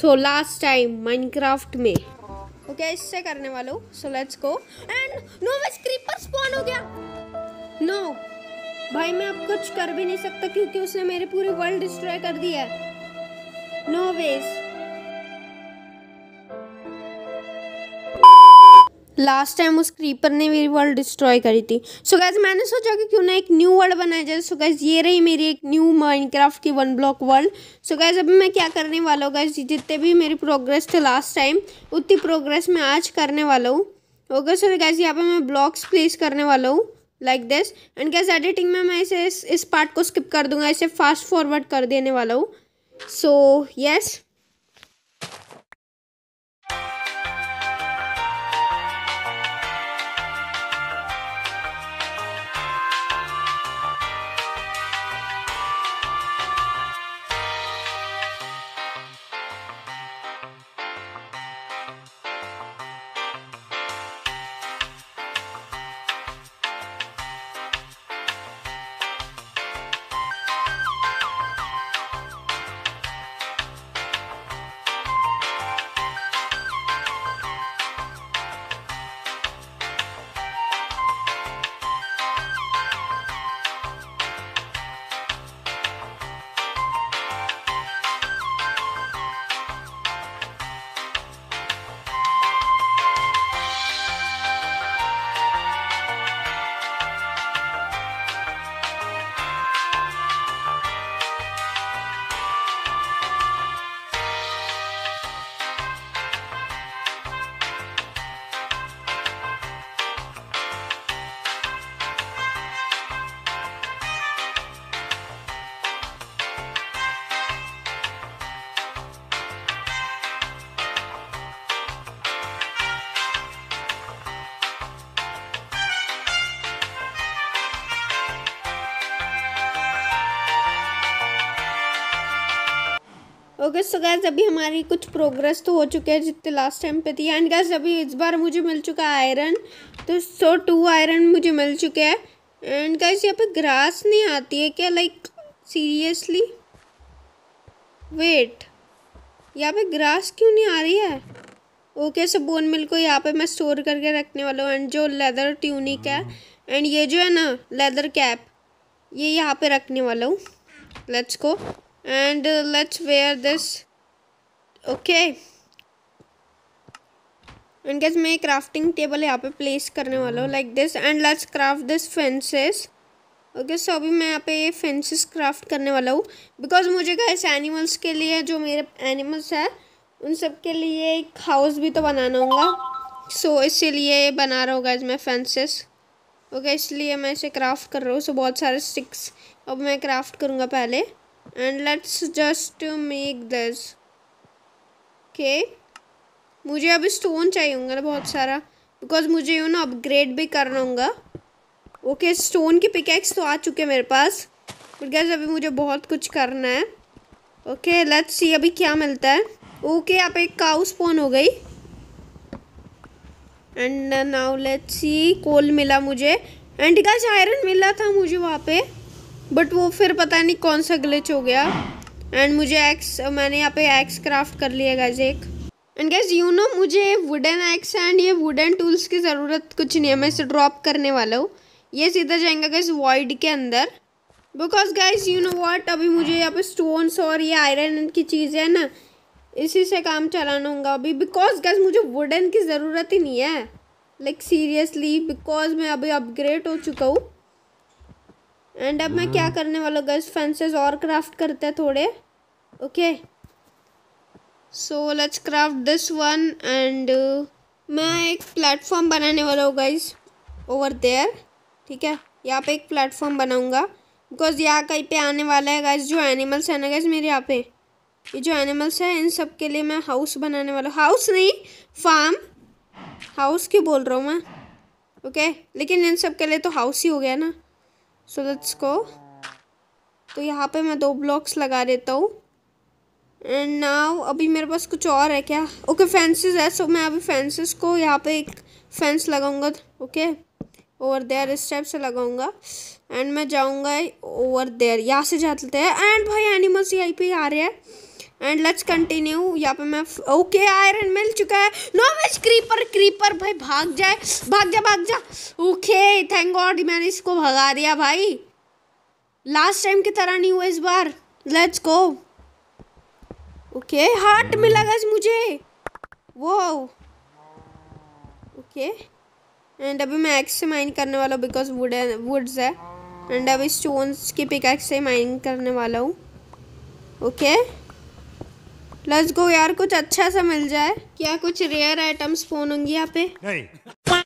सो last time Minecraft में okay okay, इससे करने वाले so let's go and no बस क्रीपर स्पॉन हो गया नो no, भाई मैं अब कुछ कर भी नहीं सकता क्योंकि उसने मेरे पूरे वर्ल्ड डिस्ट्रॉय कर दिया है no no ways last time उस क्रीपर ने मेरी वर्ल्ड डिस्ट्रॉय करी थी सो so गैस मैंने सोचा कि क्यों ना एक न्यू वर्ल्ड बनाया जाए सो so गैज़ ये रही मेरी एक न्यू माइनक्राफ्ट की one block world so guys अभी मैं क्या करने वाला हूँ गैस जितने भी मेरी प्रोग्रेस थे लास्ट टाइम उतनी प्रोग्रेस मैं आज करने वाला हूँ ओके सो गैस यहाँ पर मैं ब्लॉक्स प्लेस करने वाला हूँ like this and guys editing में मैं इसे इस, पार्ट को स्किप कर दूंगा इसे फास्ट फॉरवर्ड कर देने वाला हूँ so so, yes yes. Okay so guys अभी हमारी कुछ प्रोग्रेस तो हो चुकी है जितने लास्ट टाइम पे थी एंड गैस अभी इस बार मुझे मिल चुका है आयरन तो सो टू आयरन मुझे मिल चुके हैं एंड गैस यहाँ पे ग्रास नहीं आती है क्या लाइक सीरियसली वेट यहाँ पे ग्रास क्यों नहीं आ रही है ओके सो बोन मिल को यहाँ पे मैं स्टोर करके रखने वाला हूँ एंड जो लेदर ट्यूनिक है एंड ये जो है ना लेदर कैप ये यहाँ पे रखने वाला हूँ लेट्स को and uh, let's wear this okay and guys मैं क्राफ्टिंग टेबल यहाँ पे प्लेस करने वाला हूँ like this and let's craft this fences okay so अभी मैं यहाँ पे ये फेंसेस क्राफ्ट करने वाला हूँ बिकॉज मुझे गैस एनिमल्स के लिए जो मेरे एनिमल्स हैं उन सब के लिए एक हाउस भी तो बनाना होगा सो so, इसीलिए बना रहा होगा गैस मैं फेंसेस ओके इसलिए मैं इसे क्राफ्ट कर रहा हूँ सो so, बहुत सारे स्टिक्स अब मैं क्राफ्ट करूँगा पहले and let's just make this okay मुझे अब स्टोन चाहिए होंगे ना बहुत सारा बिकॉज मुझे यू ना अपग्रेड भी करना होगा ओके स्टोन की पिकैक्स तो आ चुके हैं मेरे पास बट गैस अभी मुझे बहुत कुछ करना है ओके लेट्स सी अभी क्या मिलता है ओके okay, आप एक काउ स्पोन हो गई and now let's see coal मिला मुझे एंड गैस आयरन मिला था मुझे वहाँ पे बट वो फिर पता नहीं कौन सा ग्लिच हो गया एंड मुझे एक्स मैंने यहाँ पे एक्स क्राफ्ट कर लिया गैज एक एंड गैस यू नो मुझे वुडन एक्स एंड ये वुडन टूल्स की ज़रूरत कुछ नहीं है मैं इसे ड्रॉप करने वाला हूँ ये सीधा जाएगा गैस वॉइड के अंदर because guys you know what अभी मुझे यहाँ पे स्टोन्स और ये आयरन की चीज़ें हैं ना इसी से काम चलाना होगा अभी बिकॉज गैस मुझे वुडन की ज़रूरत ही नहीं है लाइक सीरियसली बिकॉज मैं अभी अपग्रेड हो चुका हूँ एंड अब मैं क्या hmm. करने वाला हूँ गज फेंसेस और क्राफ्ट करते हैं थोड़े okay so let's craft this one and मैं एक प्लेटफॉर्म बनाने वाला हूँ गाइज ओवर देयर ठीक है यहाँ पे एक प्लेटफॉर्म बनाऊँगा बिकॉज यहाँ कहीं पे आने वाला है गाइज जो एनिमल्स है ना गाइज मेरे यहाँ पे ये जो एनिमल्स हैं इन सब के लिए मैं हाउस बनाने वाला हूँ हाउस नहीं फार्म हाउस क्यों बोल रहा हूँ मैं ओके लेकिन इन सब के लिए तो हाउस ही हो गया ना सो लेट्स गो तो यहाँ पे मैं दो ब्लॉक्स लगा देता हूँ एंड नाउ अभी मेरे पास कुछ और है क्या ओके okay, फेंसेस है सो so मैं अभी फेंसेस को यहाँ पे एक फेंस लगाऊंगा ओके ओवर देयर इस टाइप से लगाऊंगा एंड मैं जाऊंगा ओवर देयर यहाँ से जाते हैं एंड भाई एनिमल्स यहीं पे आ रहे हैं एंड लेट्स कंटिन्यू यहाँ पे मैं ओके आयरन मिल चुका है नो वेज क्रीपर क्रीपर भाई भाग जाए भाग जा भाग जा ओके थैंक गॉड मैंने इसको भगा दिया भाई लास्ट टाइम की तरह नहीं हुआ इस बार लेट्स गो ओके हार्ट मिला गज मुझे वो ओके एंड अभी मैं एक्स से माइन करने वाला हूँ बिकॉज वुड वुड्स है एंड अभी स्टोन्स की पिक एक्स से माइन करने वाला हूँ ओके okay? लेट्स गो यार कुछ अच्छा सा मिल जाए क्या कुछ रेयर आइटम्स फोन होंगे यहाँ पे नहीं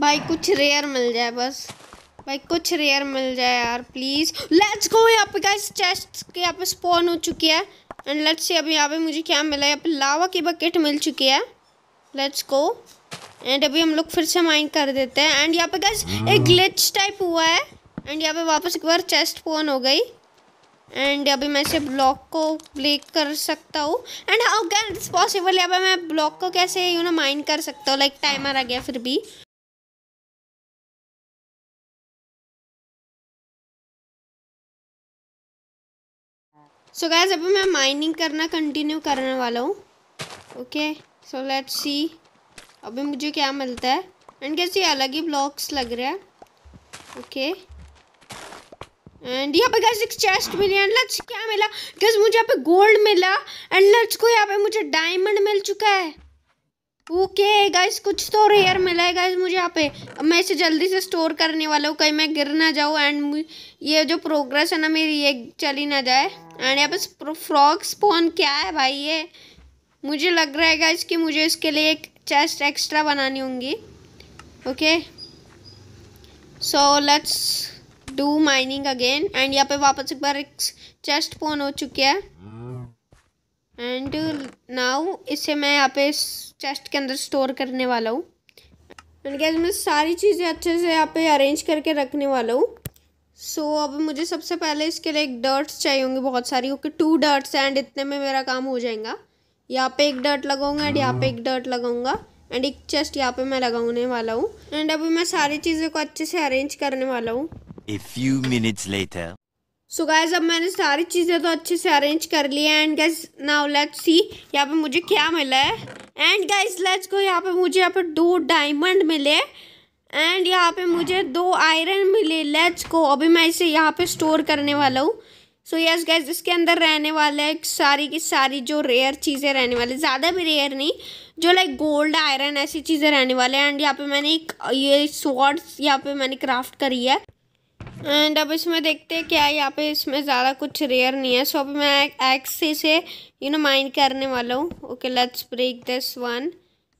भाई कुछ रेयर मिल जाए बस भाई कुछ रेयर मिल जाए यार प्लीज़ लेट्स गो यहाँ पे गाइस चेस्ट के यहाँ पे स्पॉन हो चुकी है एंड लेट्स सी अभी यहाँ पे मुझे क्या मिला यहाँ पे लावा की बकेट मिल चुकी है लेट्स गो एंड अभी हम लोग फिर से माइंड कर देते हैं एंड यहाँ पे गाइस एक ग्लिच hmm. टाइप हुआ है एंड यहाँ पे वापस एक बार चेस्ट फोन हो गई एंड अभी मैं इसे ब्लॉक को प्ले कर सकता हूँ and how can it's possible अब मैं ब्लॉक को कैसे यू नो माइंड कर सकता हूँ लाइक टाइमर आ गया फिर भी सो गैस अभी मैं माइनिंग करना कंटिन्यू करने वाला हूँ ओके सो लेट्स सी अभी मुझे क्या मिलता है एंड कैसे अलग ही ब्लॉक्स लग रहा है ओके okay. एंड यहाँ पे गैस एक चेस्ट मिली एंड लच क्या मिला गैस मुझे यहाँ पे गोल्ड मिला एंड लच को यहाँ पे मुझे डायमंड मिल चुका है ओके okay, गाइस कुछ तो रेयर मिला है गाइस मुझे यहाँ पे अब मैं इसे जल्दी से स्टोर करने वाला हूँ कहीं मैं गिर ना जाऊँ एंड ये जो प्रोग्रेस है ना मेरी ये चली ना जाए एंड यहाँ पे फ्रॉग स्पॉन क्या है भाई ये मुझे लग रहा है गाइस कि मुझे इसके लिए एक चेस्ट एक्स्ट्रा बनानी होंगी okay so let's do mining again and यहाँ पे वापस एक बार एक चेस्ट पोन हो चुकी है एंड नाउ इसे मैं यहाँ पे चेस्ट के अंदर स्टोर करने वाला हूँ एंड क्या मैं सारी चीज़ें अच्छे से यहाँ पे अरेंज करके रखने वाला हूँ सो so, अब मुझे सबसे पहले इसके लिए एक डर्ट्स चाहिए होंगे बहुत सारी क्योंकि टू डर्ट्स एंड इतने में मेरा काम हो जाएगा यहाँ पे एक डर्ट लगाऊंगा एंड यहाँ पे एक डर्ट लगाऊंगा एंड एक चेस्ट यहाँ पे मैं लगाने वाला हूँ एंड अभी मैं सारी चीज़ों को अच्छे से अरेंज करने वाला हूँ A few minutes later. So guys अब मैंने सारी चीज़ें तो अच्छे से अरेंज कर ली है and guys now let's see यहाँ पे मुझे क्या मिला है एंड गाइज लेट्स को यहाँ पे मुझे यहाँ पे दो डायमंड मिले एंड यहाँ पे मुझे दो आयरन मिले लेट्स को अभी मैं इसे यहाँ पे स्टोर करने वाला हूँ सो यस गैस इसके अंदर रहने वाला है सारी की सारी जो रेयर चीज़ें रहने वाली ज़्यादा भी रेयर नहीं जो लाइक गोल्ड आयरन ऐसी चीज़ें रहने वाले हैं एंड यहाँ पे मैंने एक ये स्वॉर्ड्स यहाँ पे मैंने क्राफ्ट करी है एंड अब इसमें देखते हैं क्या यहाँ पे इसमें ज़्यादा कुछ रेयर नहीं है सो अब अभी मैं एक्स से यू नो माइंड करने वाला हूँ okay let's break this one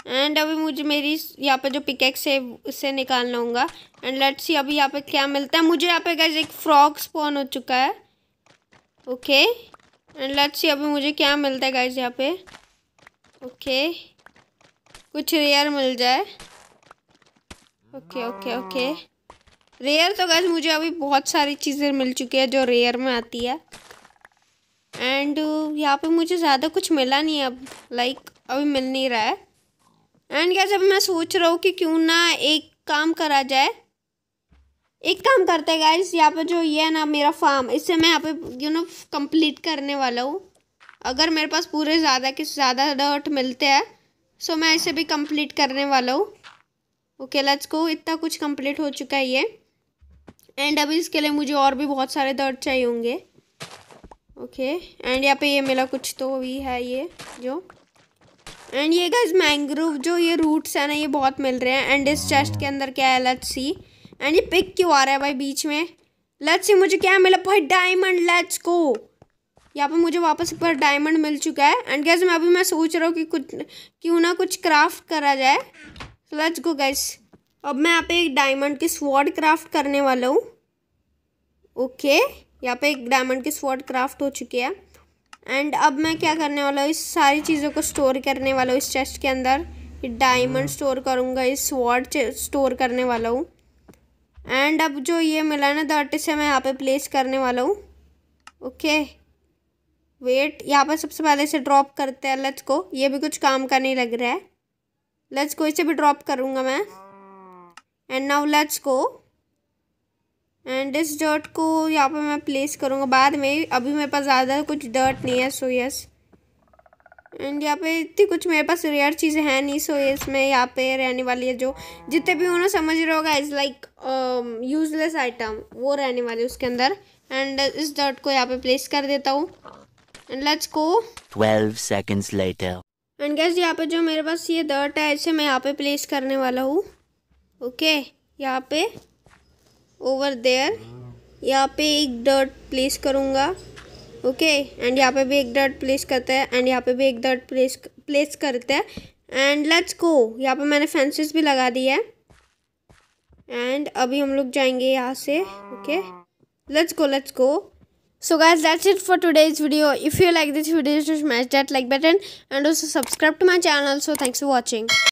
and अभी मुझे मेरी यहाँ पे जो पिकेक्स है उसे निकालना होगा एंड लेट्स सी अभी यहाँ पे क्या मिलता है मुझे यहाँ पे गैस एक फ्रॉक स्पॉन हो चुका है ओके एंड लेट्स सी अभी मुझे क्या मिलता है गैस यहाँ पे ओके okay. कुछ रेयर मिल जाए ओके ओके ओके रेयर तो गैस मुझे अभी बहुत सारी चीज़ें मिल चुकी है जो रेयर में आती है एंड uh, यहाँ पे मुझे ज़्यादा कुछ मिला नहीं है अब लाइक अभी मिल नहीं रहा है एंड गैस अब मैं सोच रहा हूँ कि क्यों ना एक काम करा जाए एक काम करते हैं गाइस यहाँ पे जो ये है ना मेरा फार्म इससे मैं यहाँ पे यू नो कंप्लीट करने वाला हूँ अगर मेरे पास पूरे ज़्यादा के ज़्यादा डर्ट मिलते हैं सो मैं इसे भी कंप्लीट करने वाला हूँ ओके लेट्स को इतना कुछ कंप्लीट हो चुका है ये एंड अभी इसके लिए मुझे और भी बहुत सारे दर्द चाहिए होंगे ओके एंड यहाँ पे ये मेरा कुछ तो भी है ये जो एंड ये गाइज मैंग्रोव जो ये रूट्स है ना ये बहुत मिल रहे हैं एंड इस चेस्ट के अंदर क्या है लेट्स सी एंड ये पिक क्यों आ रहा है भाई बीच में लेट्स सी मुझे क्या मिला भाई डायमंड लेट्स को यहाँ पे मुझे वापस पर डायमंड मिल चुका है एंड गैस मैं अभी मैं सोच रहा हूँ कि कुछ क्यों ना कुछ क्राफ्ट करा जाए लेट्स गो गैस अब मैं यहाँ पे एक डायमंड की स्वॉर्ड क्राफ्ट करने वाला हूँ ओके यहाँ पे एक डायमंड की स्वॉर्ड क्राफ्ट हो चुकी है एंड अब मैं क्या करने वाला हूँ इस सारी चीज़ों को स्टोर करने वाला हूँ इस चेस्ट के अंदर डायमंड स्टोर करूँगा इस स्वॉर्ड स्टोर करने वाला हूँ एंड अब जो ये मिला ना दर्ट से मैं यहाँ पे प्लेस करने वाला हूँ ओके वेट यहाँ पर सबसे पहले इसे ड्रॉप करते हैं लच को ये भी कुछ काम का नहीं लग रहा है लच को इसे भी ड्रॉप करूँगा मैं एंड नाउ लेट्स को एंड इस डर्ट को यहाँ पे मैं प्लेस करूँगा बाद में अभी मेरे पास ज़्यादा कुछ डर्ट नहीं है सो यस एंड यहाँ पे इतनी कुछ मेरे पास रेयर चीज़ें हैं नहीं सो यस मैं यहाँ पे रहने वाली है जो जितने भी उन्होंने समझ रहा होगा इज़ लाइक यूजलेस आइटम वो रहने वाली उसके अंदर एंड इस डर्ट को यहाँ पे प्लेस कर देता हूँ and let's go twelve seconds later and guys यहाँ पे जो मेरे पास ये डर्ट है इसे मैं यहाँ पे प्लेस करने वाला हूँ ओके यहाँ पे ओवर देयर यहाँ पे एक डॉट प्लेस करूँगा ओके एंड यहाँ पे भी एक डॉट प्लेस करते हैं एंड यहाँ पे भी एक डॉट प्लेस प्लेस करते हैं एंड लेट्स गो यहाँ पे मैंने फेंसेस भी लगा दी है एंड अभी हम लोग जाएंगे यहाँ से okay let's go let's go so guys that's it for today's video if you like this video to smash that like button and also subscribe to my channel so thanks for watching